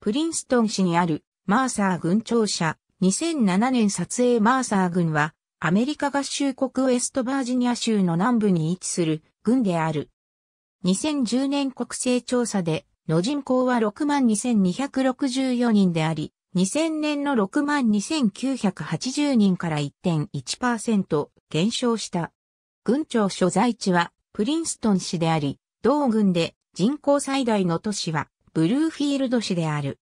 プリンストン市にあるマーサー軍庁舎2007年撮影マーサー軍はアメリカ合衆国ウェストバージニア州の南部に位置する軍である。2010年国勢調査での人口は62,264人であり、2000年の62,980人から1.1%減少した。軍庁所在地はプリンストン市であり、同軍で人口最大の都市はブルーフィールド市である。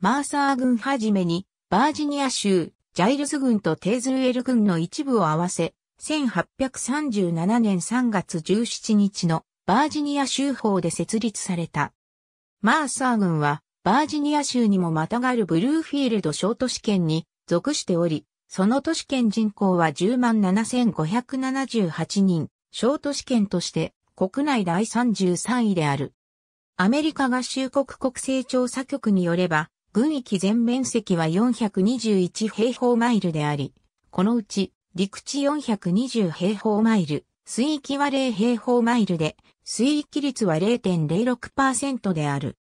マーサー軍はじめに、バージニア州、ジャイルズ軍とテーズウェル軍の一部を合わせ、1837年3月17日のバージニア州法で設立された。マーサー軍は、バージニア州にもまたがるブルーフィールド小都市圏に属しており、その都市圏人口は107,578人、小都市圏として国内第33位である。アメリカ合衆国国勢調査局によれば、軍域全面積は421平方マイルであり、このうち陸地420平方マイル、水域は0平方マイルで、水域率は0.06%である。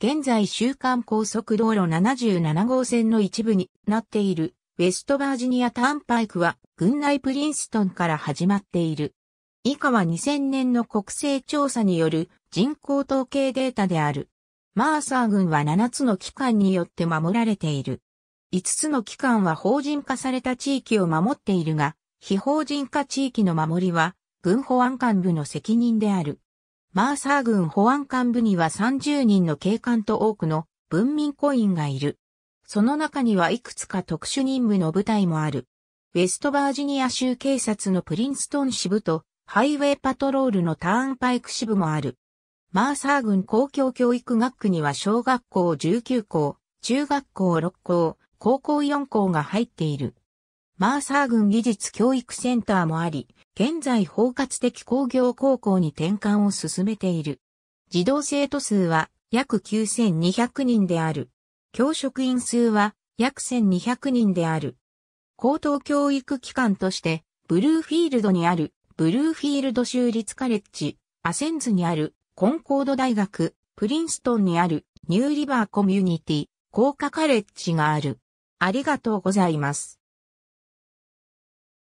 現在週間高速道路77号線の一部になっているウェストバージニアターンパイクは軍内プリンストンから始まっている。以下は2000年の国勢調査による人口統計データである。マーサー軍は7つの機関によって守られている。5つの機関は法人化された地域を守っているが、非法人化地域の守りは、軍保安官部の責任である。マーサー軍保安官部には30人の警官と多くの文民コインがいる。その中にはいくつか特殊任務の部隊もある。ウェストバージニア州警察のプリンストン支部とハイウェイパトロールのターンパイク支部もある。マーサー郡公共教育学区には小学校19校、中学校6校、高校4校が入っている。マーサー郡技術教育センターもあり、現在包括的工業高校に転換を進めている。児童生徒数は約9200人である。教職員数は約1200人である。高等教育機関として、ブルーフィールドにある、ブルーフィールド州立カレッジ、アセンズにあるコンコード大学、プリンストンにあるニューリバーコミュニティ、高科カレッジがある。ありがとうございます。